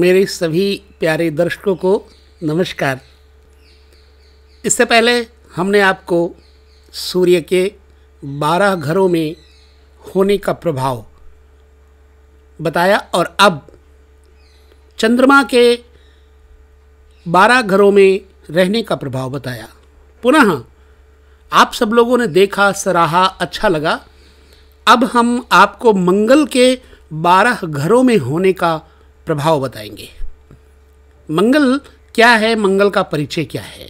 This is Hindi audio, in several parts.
मेरे सभी प्यारे दर्शकों को नमस्कार इससे पहले हमने आपको सूर्य के बारह घरों में होने का प्रभाव बताया और अब चंद्रमा के बारह घरों में रहने का प्रभाव बताया पुनः आप सब लोगों ने देखा सराहा अच्छा लगा अब हम आपको मंगल के बारह घरों में होने का प्रभाव बताएंगे मंगल क्या है मंगल का परिचय क्या है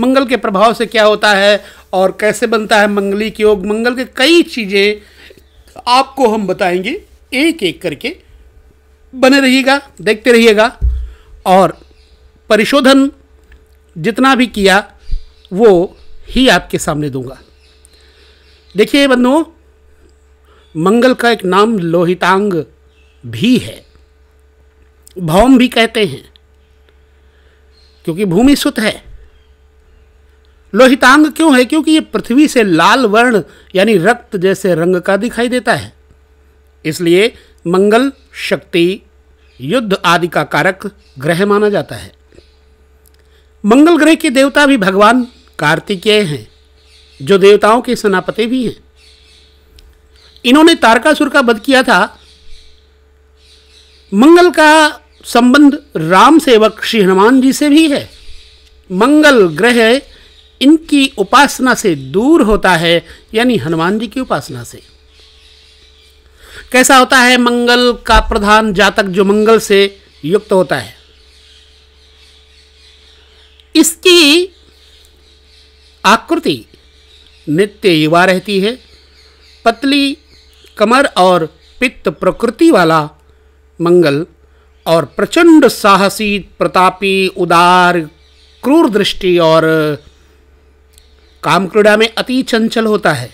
मंगल के प्रभाव से क्या होता है और कैसे बनता है मंगली के योग मंगल के कई चीज़ें आपको हम बताएंगे एक एक करके बने रहिएगा देखते रहिएगा और परिशोधन जितना भी किया वो ही आपके सामने दूंगा देखिए बंधुओं मंगल का एक नाम लोहितांग भी है भौम भी कहते हैं क्योंकि भूमि सुत है लोहितांग क्यों है क्योंकि ये पृथ्वी से लाल वर्ण यानी रक्त जैसे रंग का दिखाई देता है इसलिए मंगल शक्ति युद्ध आदि का कारक ग्रह माना जाता है मंगल ग्रह के देवता भी भगवान कार्तिकेय हैं जो देवताओं के सेनापति भी हैं इन्होंने तारकासुर का वध किया था मंगल का संबंध राम सेवक श्री हनुमान जी से भी है मंगल ग्रह इनकी उपासना से दूर होता है यानी हनुमान जी की उपासना से कैसा होता है मंगल का प्रधान जातक जो मंगल से युक्त होता है इसकी आकृति नित्य युवा रहती है पतली कमर और पित्त प्रकृति वाला मंगल और प्रचंड साहसी प्रतापी उदार क्रूर दृष्टि और काम क्रीड़ा में अति चंचल होता है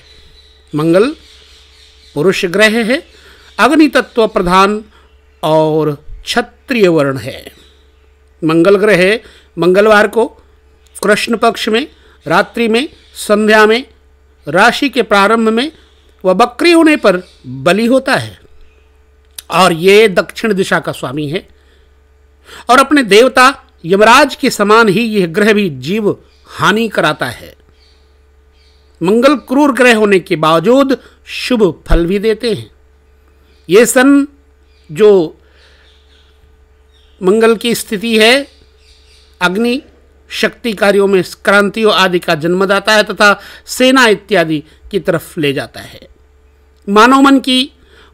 मंगल पुरुष ग्रह है अग्नि तत्व प्रधान और क्षत्रिय वर्ण है मंगल ग्रह मंगलवार को कृष्ण पक्ष में रात्रि में संध्या में राशि के प्रारंभ में व बकरी होने पर बलि होता है और ये दक्षिण दिशा का स्वामी है और अपने देवता यमराज के समान ही यह ग्रह भी जीव हानि कराता है मंगल क्रूर ग्रह होने के बावजूद शुभ फल भी देते हैं ये सन जो मंगल की स्थिति है अग्नि शक्ति कार्यों में क्रांतियों आदि का जन्मदाता है तथा सेना इत्यादि की तरफ ले जाता है मानव मन की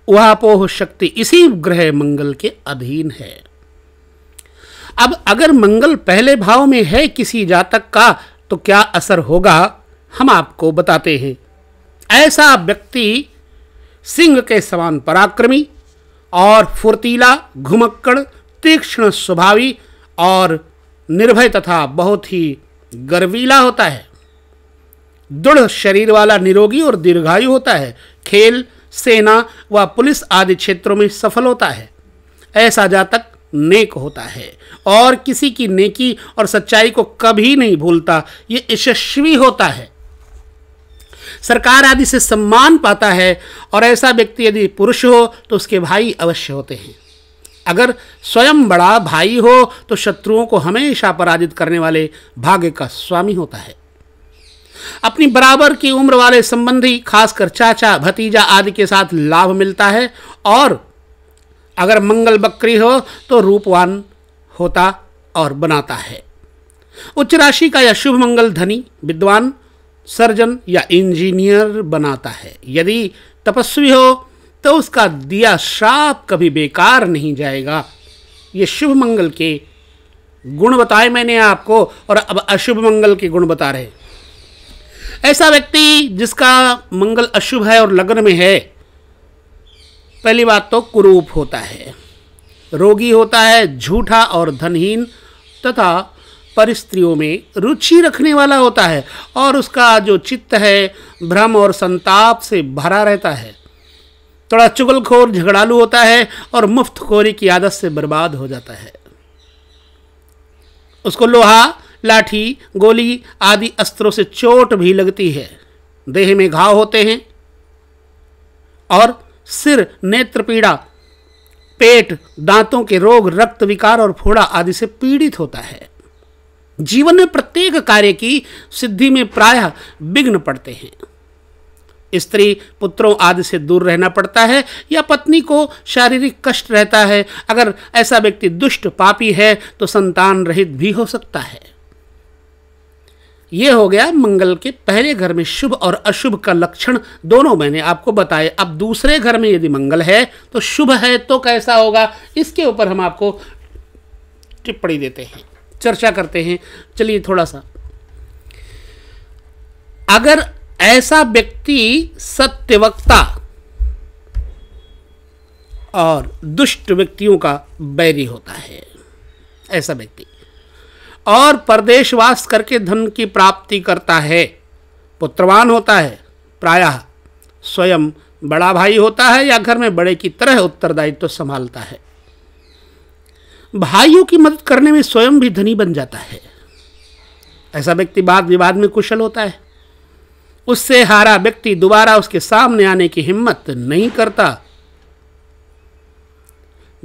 उहापोह शक्ति इसी ग्रह मंगल के अधीन है अब अगर मंगल पहले भाव में है किसी जातक का तो क्या असर होगा हम आपको बताते हैं ऐसा व्यक्ति सिंह के समान पराक्रमी और फुर्तीला घुमक्कड़ तीक्ष्ण स्वभावी और निर्भय तथा बहुत ही गर्वीला होता है दृढ़ शरीर वाला निरोगी और दीर्घायु होता है खेल सेना व पुलिस आदि क्षेत्रों में सफल होता है ऐसा जातक नेक होता है और किसी की नेकी और सच्चाई को कभी नहीं भूलता यह यशस्वी होता है सरकार आदि से सम्मान पाता है और ऐसा व्यक्ति यदि पुरुष हो तो उसके भाई अवश्य होते हैं अगर स्वयं बड़ा भाई हो तो शत्रुओं को हमेशा पराजित करने वाले भाग्य का स्वामी होता है अपनी बराबर की उम्र वाले संबंधी खासकर चाचा भतीजा आदि के साथ लाभ मिलता है और अगर मंगल बकरी हो तो रूपवान होता और बनाता है उच्च राशि का यह शुभ मंगल धनी विद्वान सर्जन या इंजीनियर बनाता है यदि तपस्वी हो तो उसका दिया श्राप कभी बेकार नहीं जाएगा ये शुभ मंगल के गुण बताए मैंने आपको और अब अशुभ मंगल के गुण बता रहे हैं ऐसा व्यक्ति जिसका मंगल अशुभ है और लग्न में है पहली बात तो कुरूप होता है रोगी होता है झूठा और धनहीन तथा परिस्त्रियों में रुचि रखने वाला होता है और उसका जो चित्त है भ्रम और संताप से भरा रहता है थोड़ा चुगलखोर झगड़ालू होता है और मुफ्तखोरी की आदत से बर्बाद हो जाता है उसको लोहा लाठी गोली आदि अस्त्रों से चोट भी लगती है देह में घाव होते हैं और सिर नेत्र पीड़ा पेट दांतों के रोग रक्त विकार और फोड़ा आदि से पीड़ित होता है जीवन में प्रत्येक कार्य की सिद्धि में प्रायः विघ्न पड़ते हैं स्त्री पुत्रों आदि से दूर रहना पड़ता है या पत्नी को शारीरिक कष्ट रहता है अगर ऐसा व्यक्ति दुष्ट पापी है तो संतान रहित भी हो सकता है ये हो गया मंगल के पहले घर में शुभ और अशुभ का लक्षण दोनों मैंने आपको बताए अब दूसरे घर में यदि मंगल है तो शुभ है तो कैसा होगा इसके ऊपर हम आपको टिप्पणी देते हैं चर्चा करते हैं चलिए थोड़ा सा अगर ऐसा व्यक्ति सत्यवक्ता और दुष्ट व्यक्तियों का बैरी होता है ऐसा व्यक्ति और परदेशवास करके धन की प्राप्ति करता है पुत्रवान होता है प्रायः स्वयं बड़ा भाई होता है या घर में बड़े की तरह उत्तरदायित्व तो संभालता है भाइयों की मदद करने में स्वयं भी धनी बन जाता है ऐसा व्यक्ति वाद विवाद में कुशल होता है उससे हारा व्यक्ति दोबारा उसके सामने आने की हिम्मत नहीं करता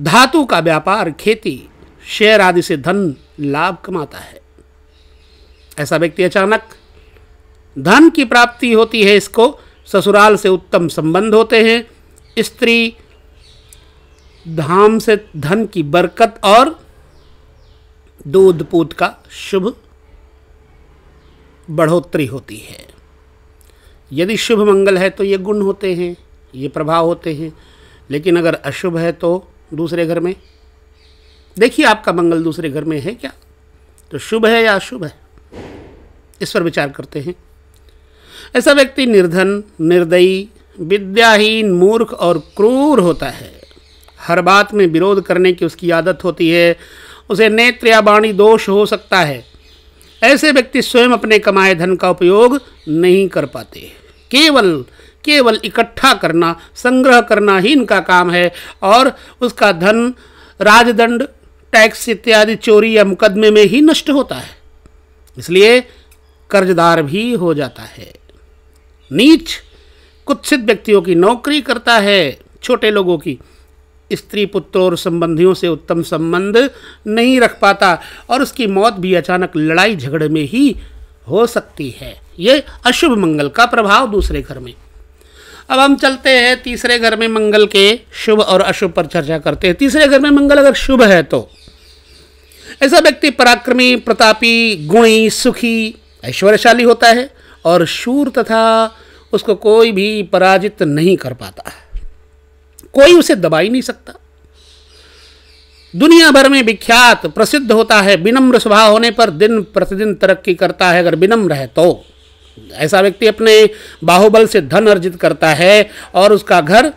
धातु का व्यापार खेती शेयर आदि से धन लाभ कमाता है ऐसा व्यक्ति अचानक धन की प्राप्ति होती है इसको ससुराल से उत्तम संबंध होते हैं स्त्री धाम से धन की बरकत और दूध पूत का शुभ बढ़ोतरी होती है यदि शुभ मंगल है तो ये गुण होते हैं ये प्रभाव होते हैं लेकिन अगर अशुभ है तो दूसरे घर में देखिए आपका मंगल दूसरे घर में है क्या तो शुभ है या अशुभ है इस पर विचार करते हैं ऐसा व्यक्ति निर्धन निर्दयी विद्याहीन मूर्ख और क्रूर होता है हर बात में विरोध करने की उसकी आदत होती है उसे नेत्र या वाणी दोष हो सकता है ऐसे व्यक्ति स्वयं अपने कमाए धन का उपयोग नहीं कर पाते केवल केवल इकट्ठा करना संग्रह करना ही इनका काम है और उसका धन राजदंड टैक्स इत्यादि चोरी या मुकदमे में ही नष्ट होता है इसलिए कर्जदार भी हो जाता है नीच कुत्सित व्यक्तियों की नौकरी करता है छोटे लोगों की स्त्री पुत्र और संबंधियों से उत्तम संबंध नहीं रख पाता और उसकी मौत भी अचानक लड़ाई झगड़े में ही हो सकती है ये अशुभ मंगल का प्रभाव दूसरे घर में अब हम चलते हैं तीसरे घर में मंगल के शुभ और अशुभ पर चर्चा करते हैं तीसरे घर में मंगल अगर शुभ है तो ऐसा व्यक्ति पराक्रमी प्रतापी गुणी सुखी ऐश्वर्यशाली होता है और शूर तथा उसको कोई भी पराजित नहीं कर पाता कोई उसे दबा ही नहीं सकता दुनिया भर में विख्यात प्रसिद्ध होता है विनम्र स्वभाव होने पर दिन प्रतिदिन तरक्की करता है अगर विनम्र है तो ऐसा व्यक्ति अपने बाहुबल से धन अर्जित करता है और उसका घर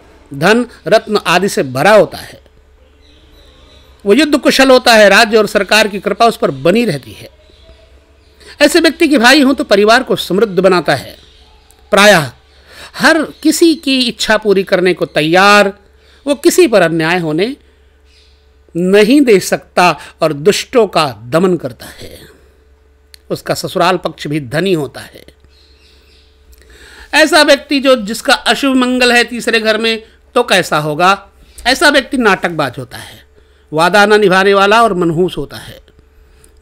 धन रत्न आदि से भरा होता है वो युद्ध कुशल होता है राज्य और सरकार की कृपा उस पर बनी रहती है ऐसे व्यक्ति की भाई हूं तो परिवार को समृद्ध बनाता है प्रायः हर किसी की इच्छा पूरी करने को तैयार वो किसी पर अन्याय होने नहीं दे सकता और दुष्टों का दमन करता है उसका ससुराल पक्ष भी धनी होता है ऐसा व्यक्ति जो जिसका अशुभ मंगल है तीसरे घर में तो कैसा होगा ऐसा व्यक्ति नाटकबाज होता है वादा न निभाने वाला और मनहूस होता है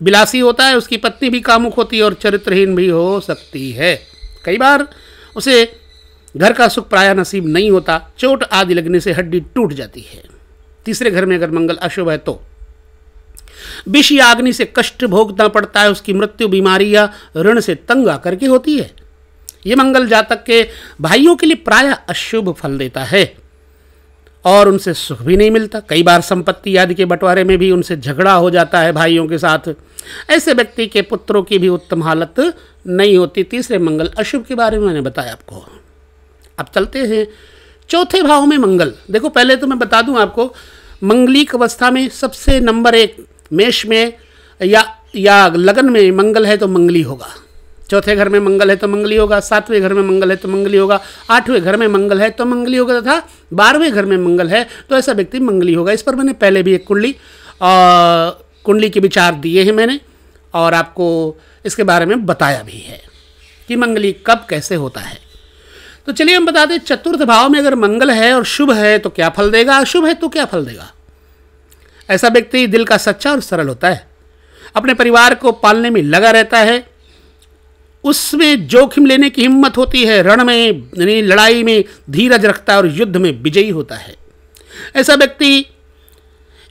बिलासी होता है उसकी पत्नी भी कामुक होती है और चरित्रहीन भी हो सकती है कई बार उसे घर का सुख प्राय नसीब नहीं होता चोट आदि लगने से हड्डी टूट जाती है तीसरे घर में अगर मंगल अशुभ है तो विष या अग्नि से कष्ट भोगना पड़ता है उसकी मृत्यु बीमारी या ऋण से तंग आकर के होती है ये मंगल जातक के भाइयों के लिए प्राय अशुभ फल देता है और उनसे सुख भी नहीं मिलता कई बार संपत्ति आदि के बंटवारे में भी उनसे झगड़ा हो जाता है भाइयों के साथ ऐसे व्यक्ति के पुत्रों की भी उत्तम हालत नहीं होती तीसरे मंगल अशुभ के बारे में मैंने बताया आपको अब चलते हैं चौथे भाव में मंगल देखो पहले तो मैं बता दूं आपको मंगलिक अवस्था में सबसे नंबर एक मेष में या या लगन में मंगल है तो मंगली होगा चौथे घर में मंगल है तो मंगली होगा सातवें घर में मंगल है तो मंगली होगा आठवें घर में मंगल है तो मंगली होगा तथा बारहवें घर में मंगल है तो ऐसा व्यक्ति मंगली होगा इस पर मैंने पहले भी एक कुंडली कुंडली के विचार दिए हैं मैंने और आपको इसके बारे में बताया भी है कि मंगली कब कैसे होता है तो चलिए हम बता दें चतुर्थ भाव में अगर मंगल है और शुभ है तो क्या फल देगा अशुभ है तो क्या फल देगा ऐसा व्यक्ति दिल का सच्चा और सरल होता है अपने परिवार को पालने में लगा रहता है उसमें जोखिम लेने की हिम्मत होती है रण में यानी लड़ाई में धीरज रखता है और युद्ध में विजयी होता है ऐसा व्यक्ति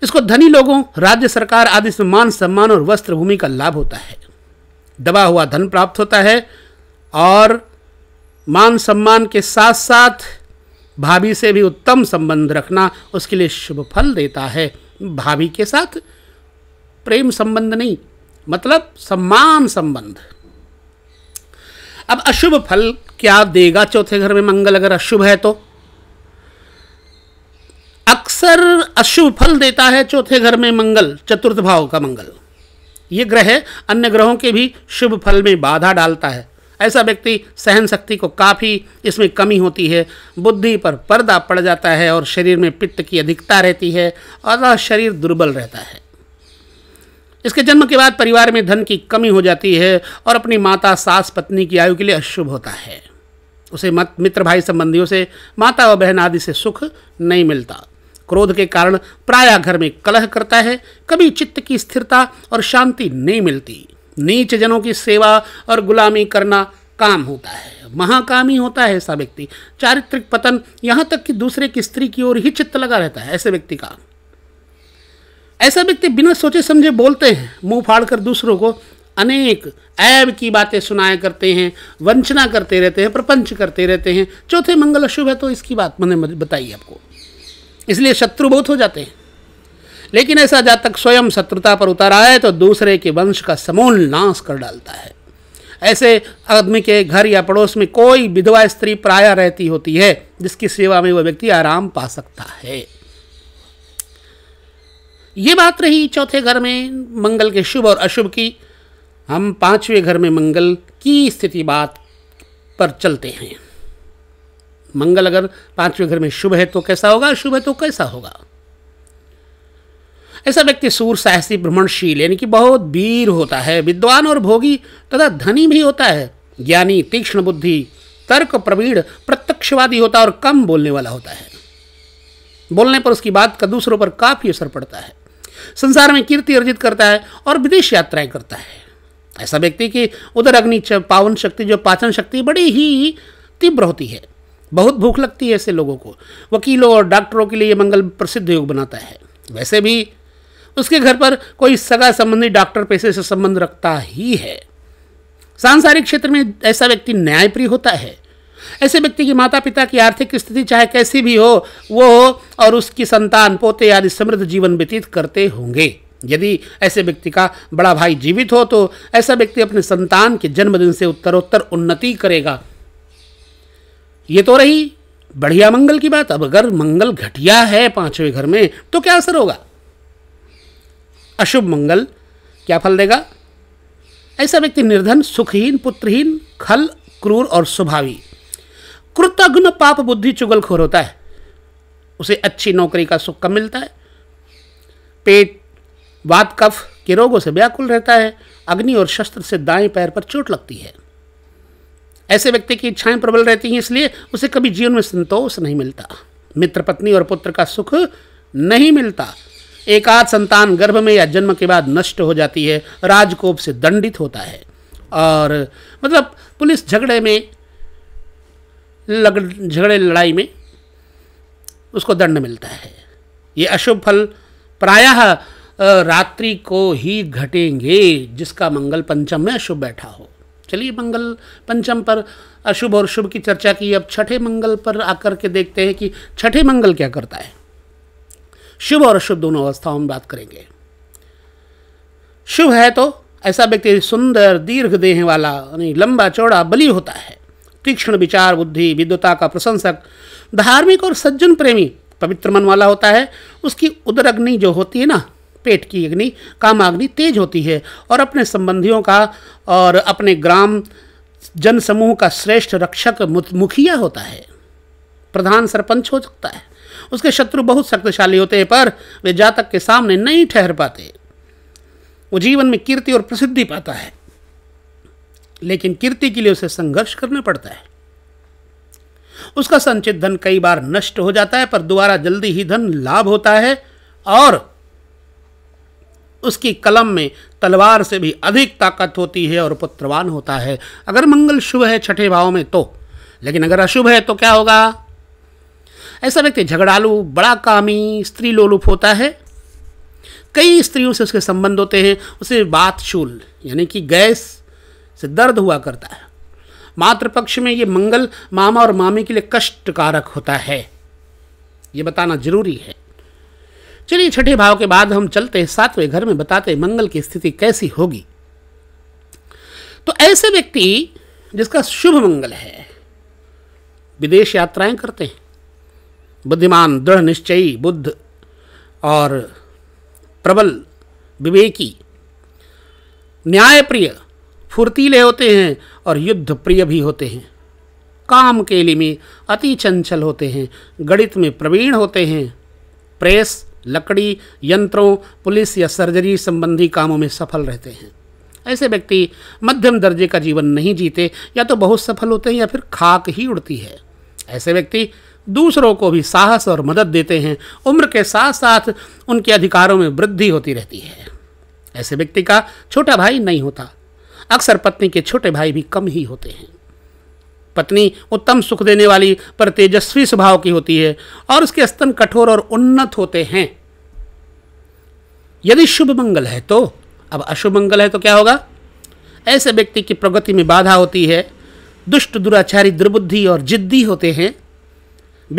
इसको धनी लोगों राज्य सरकार आदि से मान सम्मान और वस्त्र भूमि का लाभ होता है दबा हुआ धन प्राप्त होता है और मान सम्मान के साथ साथ भाभी से भी उत्तम संबंध रखना उसके लिए शुभ फल देता है भाभी के साथ प्रेम संबंध नहीं मतलब सम्मान संबंध अब अशुभ फल क्या देगा चौथे घर में मंगल अगर अशुभ है तो अक्सर अशुभ फल देता है चौथे घर में मंगल चतुर्थ भाव का मंगल ये ग्रह अन्य ग्रहों के भी शुभ फल में बाधा डालता है ऐसा व्यक्ति सहन शक्ति को काफ़ी इसमें कमी होती है बुद्धि पर पर्दा पड़ जाता है और शरीर में पित्त की अधिकता रहती है और शरीर दुर्बल रहता है इसके जन्म के बाद परिवार में धन की कमी हो जाती है और अपनी माता सास पत्नी की आयु के लिए अशुभ होता है उसे मत मित्र भाई संबंधियों से माता व बहन आदि से सुख नहीं मिलता क्रोध के कारण प्रायः घर में कलह करता है कभी चित्त की स्थिरता और शांति नहीं मिलती नीच जनों की सेवा और गुलामी करना काम होता है महाकामी होता है ऐसा व्यक्ति चारित्रिक पतन यहाँ तक कि दूसरे की स्त्री की ओर ही चित्त लगा रहता है ऐसे व्यक्ति का ऐसा व्यक्ति बिना सोचे समझे बोलते हैं मुंह फाड़ कर दूसरों को अनेक ऐब की बातें सुनाया करते हैं वंचना करते रहते हैं प्रपंच करते रहते हैं चौथे मंगल अशुभ है तो इसकी बात मैंने बताई आपको इसलिए शत्रु बहुत हो जाते हैं लेकिन ऐसा जातक स्वयं शत्रुता पर उतर आए तो दूसरे के वंश का समूल नाश कर डालता है ऐसे आदमी के घर या पड़ोस में कोई विधवा स्त्री प्राय रहती होती है जिसकी सेवा में वह व्यक्ति आराम पा सकता है ये बात रही चौथे घर में मंगल के शुभ और अशुभ की हम पांचवें घर में मंगल की स्थिति बात पर चलते हैं मंगल अगर पांचवें घर में शुभ है तो कैसा होगा अशुभ है तो कैसा होगा ऐसा व्यक्ति सूर साहसी भ्रमणशील यानी कि बहुत वीर होता है विद्वान और भोगी तथा धनी भी होता है ज्ञानी तीक्ष्ण बुद्धि तर्क प्रवीण प्रत्यक्षवादी होता है और कम बोलने वाला होता है बोलने पर उसकी बात का दूसरों पर काफ़ी असर पड़ता है संसार में कीर्ति अर्जित करता है और विदेश यात्राएं करता है ऐसा व्यक्ति की उधर अग्नि पावन शक्ति जो पाचन शक्ति बड़ी ही तीव्र होती है बहुत भूख लगती है ऐसे लोगों को वकीलों और डॉक्टरों के लिए ये मंगल प्रसिद्ध योग बनाता है वैसे भी उसके घर पर कोई सगा संबंधी डॉक्टर पैसे से संबंध रखता ही है सांसारिक क्षेत्र में ऐसा व्यक्ति न्यायप्रिय होता है ऐसे व्यक्ति की माता पिता की आर्थिक स्थिति चाहे कैसी भी हो वो हो और उसकी संतान पोते आदि समृद्ध जीवन व्यतीत करते होंगे यदि ऐसे व्यक्ति का बड़ा भाई जीवित हो तो ऐसा व्यक्ति अपने संतान के जन्मदिन से उत्तरोत्तर उन्नति करेगा ये तो रही बढ़िया मंगल की बात अब अगर मंगल घटिया है पांचवें घर में तो क्या असर होगा अशुभ मंगल क्या फल देगा ऐसा व्यक्ति निर्धन सुखहीन पुत्रहीन खल क्रूर और स्वभावी कृतघ्न पाप बुद्धि चुगलखोर होता है उसे अच्छी नौकरी का सुख कम मिलता है पेट वात कफ के रोगों से व्याकुल रहता है अग्नि और शस्त्र से दाएं पैर पर चोट लगती है ऐसे व्यक्ति की इच्छाएं प्रबल रहती हैं इसलिए उसे कभी जीवन में संतोष नहीं मिलता मित्र पत्नी और पुत्र का सुख नहीं मिलता एकाध संतान गर्भ में या जन्म के बाद नष्ट हो जाती है राजकोप से दंडित होता है और मतलब पुलिस झगड़े में झगड़े लड़ाई में उसको दंड मिलता है ये अशुभ फल प्रायः रात्रि को ही घटेंगे जिसका मंगल पंचम में अशुभ बैठा हो चलिए मंगल पंचम पर अशुभ और शुभ की चर्चा की अब छठे मंगल पर आकर के देखते हैं कि छठे मंगल क्या करता है शुभ और अशुभ दोनों अवस्थाओं में बात करेंगे शुभ है तो ऐसा व्यक्ति सुंदर दीर्घ देह वाला यानी लंबा चौड़ा बली होता है तीक्ष्ण विचार बुद्धि विद्वता का प्रशंसक धार्मिक और सज्जन प्रेमी पवित्र मन वाला होता है उसकी उदर अग्नि जो होती है ना पेट की अग्नि कामाग्नि तेज होती है और अपने संबंधियों का और अपने ग्राम जन समूह का श्रेष्ठ रक्षक मुखिया होता है प्रधान सरपंच हो सकता है उसके शत्रु बहुत शक्तिशाली होते हैं पर वे जातक के सामने नहीं ठहर पाते वो जीवन में कीर्ति और प्रसिद्धि पाता है लेकिन कीर्ति के लिए उसे संघर्ष करना पड़ता है उसका संचित धन कई बार नष्ट हो जाता है पर दोबारा जल्दी ही धन लाभ होता है और उसकी कलम में तलवार से भी अधिक ताकत होती है और पुत्रवान होता है अगर मंगल शुभ है छठे भाव में तो लेकिन अगर अशुभ है तो क्या होगा ऐसा व्यक्ति झगड़ालू बड़ा कामी स्त्री लोलुप होता है कई स्त्रियों से उसके संबंध होते हैं उसे बात शूल यानी कि गैस से दर्द हुआ करता है मातृपक्ष में ये मंगल मामा और मामी के लिए कष्टकारक होता है ये बताना जरूरी है चलिए छठे भाव के बाद हम चलते हैं सातवें घर में बताते मंगल की स्थिति कैसी होगी तो ऐसे व्यक्ति जिसका शुभ मंगल है विदेश यात्राएं करते हैं बुद्धिमान दृढ़ निश्चयी बुद्ध और प्रबल विवेकी न्यायप्रिय फुर्तीले होते हैं और युद्ध प्रिय भी होते हैं काम के लिए में अति चंचल होते हैं गणित में प्रवीण होते हैं प्रेस लकड़ी यंत्रों पुलिस या सर्जरी संबंधी कामों में सफल रहते हैं ऐसे व्यक्ति मध्यम दर्जे का जीवन नहीं जीते या तो बहुत सफल होते हैं या फिर खाक ही उड़ती है ऐसे व्यक्ति दूसरों को भी साहस और मदद देते हैं उम्र के साथ साथ उनके अधिकारों में वृद्धि होती रहती है ऐसे व्यक्ति का छोटा भाई नहीं होता अक्सर पत्नी के छोटे भाई भी कम ही होते हैं पत्नी उत्तम सुख देने वाली पर तेजस्वी स्वभाव की होती है और उसके स्तन कठोर और उन्नत होते हैं यदि शुभ मंगल है तो अब अशुभ मंगल है तो क्या होगा ऐसे व्यक्ति की प्रगति में बाधा होती है दुष्ट दुराचारी दुर्बुद्धि और जिद्दी होते हैं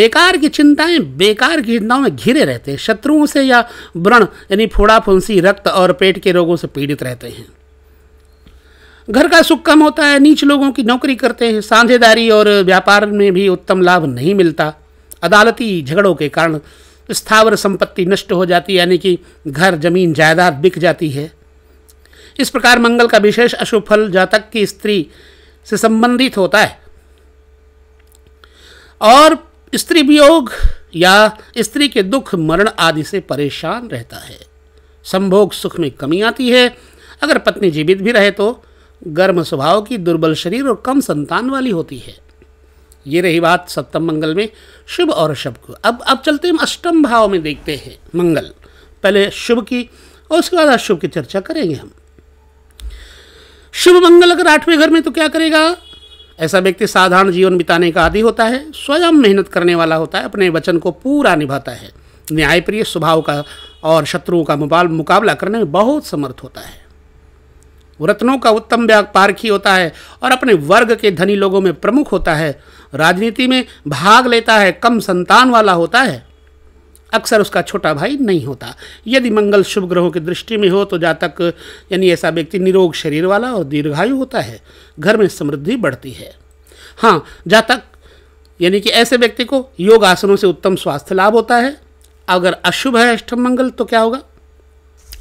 बेकार की चिंताएं बेकार की चिंताओं में घिरे रहते हैं शत्रुओं से या व्रण यानी फोड़ा फुंसी रक्त और पेट के रोगों से पीड़ित रहते हैं घर का सुख कम होता है नीच लोगों की नौकरी करते हैं साझेदारी और व्यापार में भी उत्तम लाभ नहीं मिलता अदालती झगड़ों के कारण स्थावर संपत्ति नष्ट हो जाती यानी कि घर जमीन जायदाद बिक जाती है इस प्रकार मंगल का विशेष अशुभ फल जातक की स्त्री से संबंधित होता है और स्त्री वियोग या स्त्री के दुख मरण आदि से परेशान रहता है संभोग सुख में कमी आती है अगर पत्नी जीवित भी रहे तो गर्म स्वभाव की दुर्बल शरीर और कम संतान वाली होती है ये रही बात सप्तम मंगल में शुभ और अशुभ को अब अब चलते हम अष्टम भाव में देखते हैं मंगल पहले शुभ की और उसके बाद अशुभ की चर्चा करेंगे हम शुभ मंगल अगर आठवें घर में तो क्या करेगा ऐसा व्यक्ति साधारण जीवन बिताने का आदि होता है स्वयं मेहनत करने वाला होता है अपने वचन को पूरा निभाता है न्यायप्रिय स्वभाव का और शत्रुओं का मुकाबला करने में बहुत समर्थ होता है रत्नों का उत्तम व्यापार ही होता है और अपने वर्ग के धनी लोगों में प्रमुख होता है राजनीति में भाग लेता है कम संतान वाला होता है अक्सर उसका छोटा भाई नहीं होता यदि मंगल शुभ ग्रहों की दृष्टि में हो तो जातक यानी ऐसा व्यक्ति निरोग शरीर वाला और दीर्घायु होता है घर में समृद्धि बढ़ती है हाँ जातक यानी कि ऐसे व्यक्ति को योग आसनों से उत्तम स्वास्थ्य लाभ होता है अगर अशुभ है अष्टम मंगल तो क्या होगा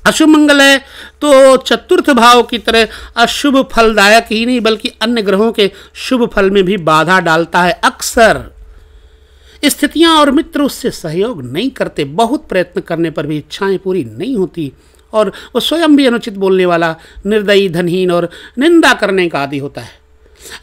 अशुभ मंगल है तो चतुर्थ भाव की तरह अशुभ फलदायक ही नहीं बल्कि अन्य ग्रहों के शुभ फल में भी बाधा डालता है अक्सर स्थितियां और मित्र उससे सहयोग नहीं करते बहुत प्रयत्न करने पर भी इच्छाएं पूरी नहीं होती और वो स्वयं भी अनुचित बोलने वाला निर्दयी धनहीन और निंदा करने का आदि होता है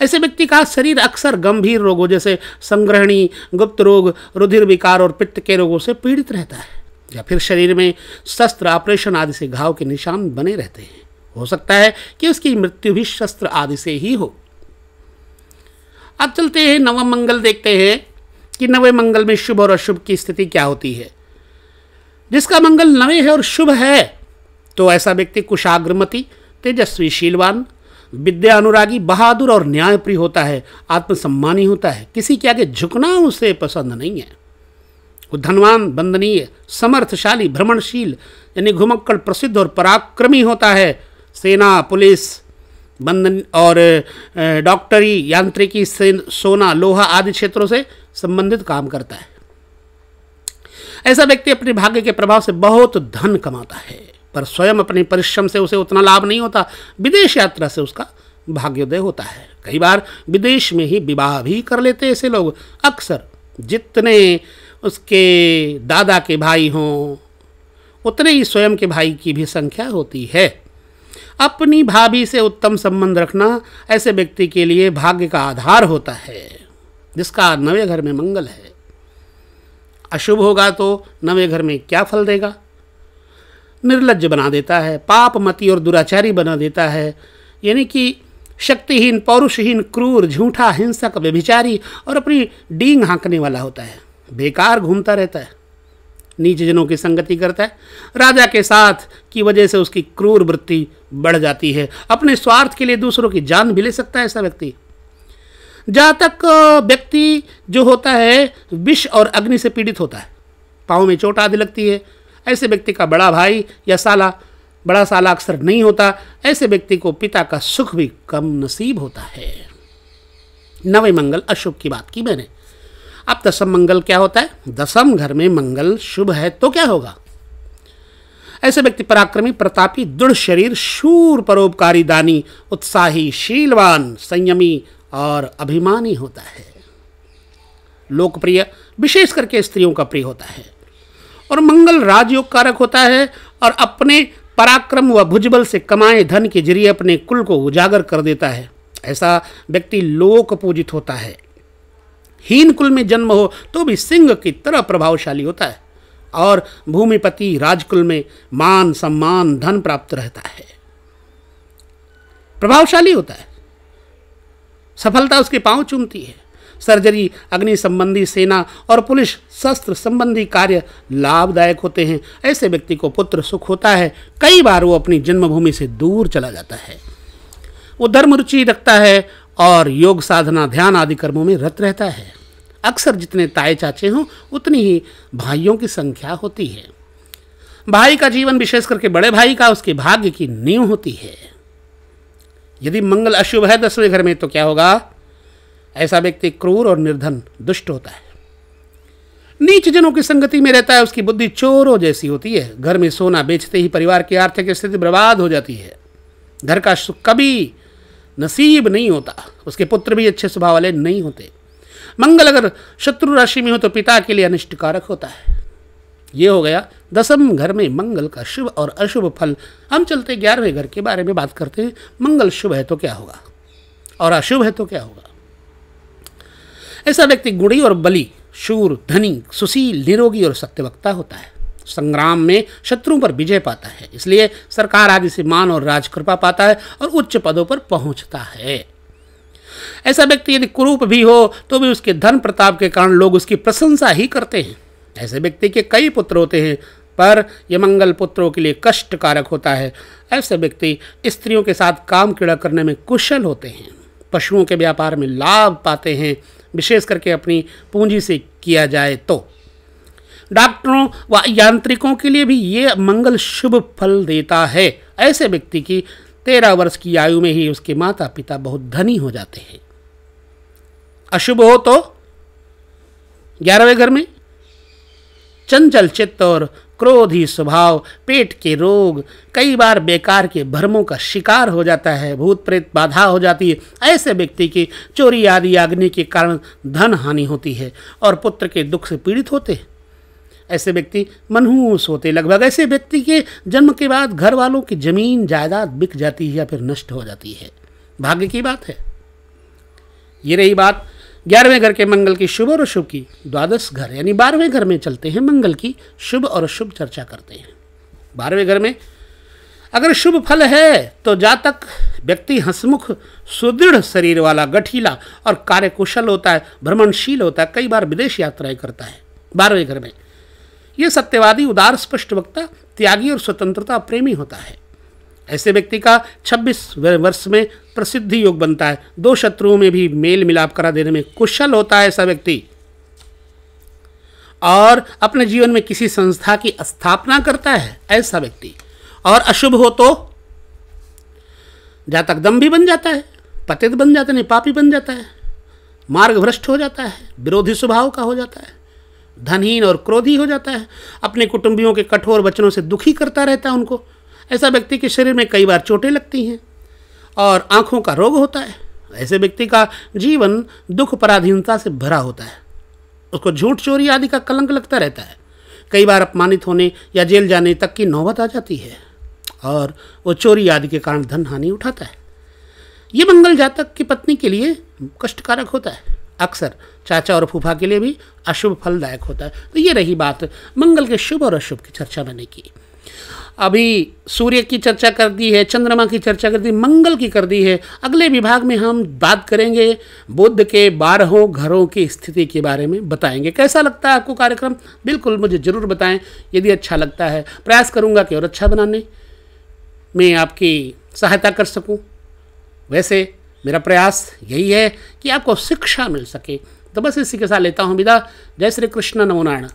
ऐसे व्यक्ति का शरीर अक्सर गंभीर रोगों जैसे संग्रहणी गुप्त रोग रुधिर विकार और पित्त के रोगों से पीड़ित रहता है या फिर शरीर में शस्त्र ऑपरेशन आदि से घाव के निशान बने रहते हैं हो सकता है कि उसकी मृत्यु भी शस्त्र आदि से ही हो अब चलते हैं नव मंगल देखते हैं कि नवे मंगल में शुभ और अशुभ की स्थिति क्या होती है जिसका मंगल नवे है और शुभ है तो ऐसा व्यक्ति कुशाग्रमति तेजस्वी शीलवान विद्या अनुरागी बहादुर और न्यायप्रिय होता है आत्मसम्मानी होता है किसी के आगे झुकना उसे पसंद नहीं है वो धनवान वंदनीय समर्थशाली भ्रमणशील यानी घुमक्कड़ प्रसिद्ध और पराक्रमी होता है सेना पुलिस बंधन और डॉक्टरी यांत्रिकी सोना लोहा आदि क्षेत्रों से संबंधित काम करता है ऐसा व्यक्ति अपने भाग्य के प्रभाव से बहुत धन कमाता है पर स्वयं अपने परिश्रम से उसे उतना लाभ नहीं होता विदेश यात्रा से उसका भाग्योदय होता है कई बार विदेश में ही विवाह भी कर लेते ऐसे लोग अक्सर जितने उसके दादा के भाई हों उतने ही स्वयं के भाई की भी संख्या होती है अपनी भाभी से उत्तम संबंध रखना ऐसे व्यक्ति के लिए भाग्य का आधार होता है जिसका नवे घर में मंगल है अशुभ होगा तो नवे घर में क्या फल देगा निर्लज बना देता है पापमती और दुराचारी बना देता है यानी कि शक्तिहीन पौरुषहीन क्रूर झूठा हिंसक व्यभिचारी और अपनी डींग हाँकने वाला होता है बेकार घूमता रहता है नीचे जनों की संगति करता है राजा के साथ की वजह से उसकी क्रूर वृत्ति बढ़ जाती है अपने स्वार्थ के लिए दूसरों की जान भी ले सकता है ऐसा व्यक्ति जहाँ तक व्यक्ति जो होता है विष और अग्नि से पीड़ित होता है पाँव में चोट आदि लगती है ऐसे व्यक्ति का बड़ा भाई या साला बड़ा साला अक्सर नहीं होता ऐसे व्यक्ति को पिता का सुख भी कम नसीब होता है नवे मंगल अशुभ की बात की मैंने अब दसम मंगल क्या होता है दसम घर में मंगल शुभ है तो क्या होगा ऐसे व्यक्ति पराक्रमी प्रतापी दृढ़ शरीर शूर परोपकारी दानी उत्साही शीलवान संयमी और अभिमानी होता है लोकप्रिय विशेष करके स्त्रियों का प्रिय होता है और मंगल राजयोग कारक होता है और अपने पराक्रम व भुजबल से कमाए धन के जरिए अपने कुल को उजागर कर देता है ऐसा व्यक्ति लोक पूजित होता है हीन कुल में जन्म हो तो भी सिंह की तरह प्रभावशाली होता है और भूमिपति राजकुल में मान सम्मान धन प्राप्त रहता है प्रभावशाली होता है सफलता उसके पांव चूमती है सर्जरी अग्नि संबंधी सेना और पुलिस शस्त्र संबंधी कार्य लाभदायक होते हैं ऐसे व्यक्ति को पुत्र सुख होता है कई बार वो अपनी जन्मभूमि से दूर चला जाता है वो धर्म रुचि रखता है और योग साधना ध्यान आदि कर्मों में रत रहता है अक्सर जितने ताए चाचे हों उतनी ही भाइयों की संख्या होती है भाई का जीवन विशेष करके बड़े भाई का उसके भाग्य की नींव होती है यदि मंगल अशुभ है दसवें घर में तो क्या होगा ऐसा व्यक्ति क्रूर और निर्धन दुष्ट होता है नीच जनों की संगति में रहता है उसकी बुद्धि चोरों जैसी होती है घर में सोना बेचते ही परिवार की आर्थिक स्थिति बर्बाद हो जाती है घर का सुख कभी नसीब नहीं होता उसके पुत्र भी अच्छे स्वभाव वाले नहीं होते मंगल अगर शत्रु राशि में हो तो पिता के लिए अनिष्ट कारक होता है ये हो गया दसम घर में मंगल का शुभ और अशुभ फल हम चलते ग्यारहवें घर के बारे में बात करते हैं मंगल शुभ है तो क्या होगा और अशुभ है तो क्या होगा ऐसा व्यक्ति गुड़ी और बली शूर धनी सुशील निरोगी और सत्यवक्ता होता है संग्राम में शत्रु पर विजय पाता है इसलिए सरकार आदि से मान और राजकृपा पाता है और उच्च पदों पर पहुंचता है ऐसा व्यक्ति यदि कुरूप भी हो तो भी उसके धन प्रताप के कारण लोग उसकी प्रशंसा ही करते हैं ऐसे व्यक्ति के कई पुत्र होते हैं पर यह मंगल पुत्रों के लिए कष्टकारक होता है ऐसे व्यक्ति स्त्रियों के साथ काम क्रीड़ा करने में कुशल होते हैं पशुओं के व्यापार में लाभ पाते हैं विशेष करके अपनी पूंजी से किया जाए तो डॉक्टरों व यांत्रिकों के लिए भी ये मंगल शुभ फल देता है ऐसे व्यक्ति की तेरह वर्ष की आयु में ही उसके माता पिता बहुत धनी हो जाते हैं अशुभ हो तो ग्यारहवें घर में चंचल चित्त और क्रोधी स्वभाव पेट के रोग कई बार बेकार के भ्रमों का शिकार हो जाता है भूत प्रेत बाधा हो जाती है ऐसे व्यक्ति की चोरी आदि आग्नि के कारण धन हानि होती है और पुत्र के दुख से पीड़ित होते हैं ऐसे व्यक्ति मनहूस होते लगभग ऐसे व्यक्ति के जन्म के बाद घर वालों की जमीन जायदाद बिक जाती है या फिर नष्ट हो जाती है भाग्य की बात है ये रही बात ग्यारहवें घर के मंगल की शुभ और अशुभ की द्वादश घर यानी बारहवें घर में चलते हैं मंगल की शुभ और अशुभ चर्चा करते हैं बारहवें घर में अगर शुभ फल है तो जातक व्यक्ति हंसमुख सुदृढ़ शरीर वाला गठीला और कार्यकुशल होता है भ्रमणशील होता है कई बार विदेश यात्राएं करता है बारहवें घर में ये सत्यवादी उदार स्पष्ट वक्ता त्यागी और स्वतंत्रता प्रेमी होता है ऐसे व्यक्ति का 26 वर्ष में प्रसिद्धि योग बनता है दो शत्रुओं में भी मेल मिलाप करा देने में कुशल होता है ऐसा व्यक्ति और अपने जीवन में किसी संस्था की स्थापना करता है ऐसा व्यक्ति और अशुभ हो तो जातक दम भी बन जाता है पतित बन जाता नहीं पापी बन जाता है मार्ग भ्रष्ट हो जाता है विरोधी स्वभाव का हो जाता है धनहीन और क्रोधी हो जाता है अपने कुटुंबियों के कठोर वचनों से दुखी करता रहता है उनको ऐसा व्यक्ति के शरीर में कई बार चोटें लगती हैं और आँखों का रोग होता है ऐसे व्यक्ति का जीवन दुख पराधीनता से भरा होता है उसको झूठ चोरी आदि का कलंक लगता रहता है कई बार अपमानित होने या जेल जाने तक की नौबत आ जाती है और वो चोरी आदि के कारण धन हानि उठाता है ये मंगल जातक की पत्नी के लिए कष्टकारक होता है अक्सर चाचा और फूफा के लिए भी अशुभ फलदायक होता है तो ये रही बात मंगल के शुभ और अशुभ की चर्चा मैंने की अभी सूर्य की चर्चा कर दी है चंद्रमा की चर्चा कर दी मंगल की कर दी है अगले विभाग में हम बात करेंगे बुद्ध के बारहों घरों की स्थिति के बारे में बताएंगे कैसा लगता है आपको कार्यक्रम बिल्कुल मुझे ज़रूर बताएं यदि अच्छा लगता है प्रयास करूँगा कि और अच्छा बनाने में आपकी सहायता कर सकूँ वैसे मेरा प्रयास यही है कि आपको शिक्षा मिल सके तो बस इसी के साथ लेता हूँ विदा जय श्री कृष्ण नमो नारायण